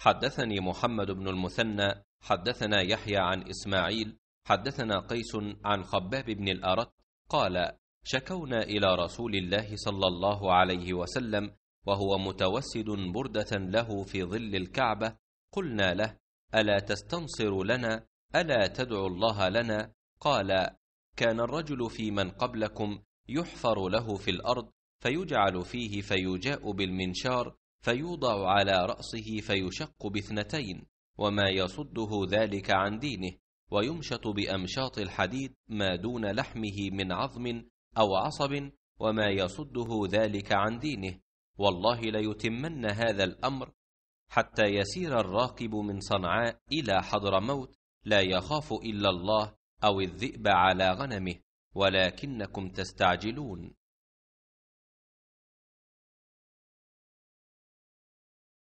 حدثني محمد بن المثنى حدثنا يحيى عن إسماعيل حدثنا قيس عن خباب بن الأرت قال شكونا إلى رسول الله صلى الله عليه وسلم وهو متوسد بردة له في ظل الكعبة قلنا له ألا تستنصر لنا ألا تدعو الله لنا قال كان الرجل في من قبلكم يحفر له في الأرض فيجعل فيه فيجاء بالمنشار فيوضع على رأسه فيشق باثنتين وما يصده ذلك عن دينه ويمشط بأمشاط الحديد ما دون لحمه من عظم أو عصب وما يصده ذلك عن دينه والله ليتمن هذا الأمر حتى يسير الراكب من صنعاء إلى حضرموت لا يخاف إلا الله أو الذئب على غنمه ولكنكم تستعجلون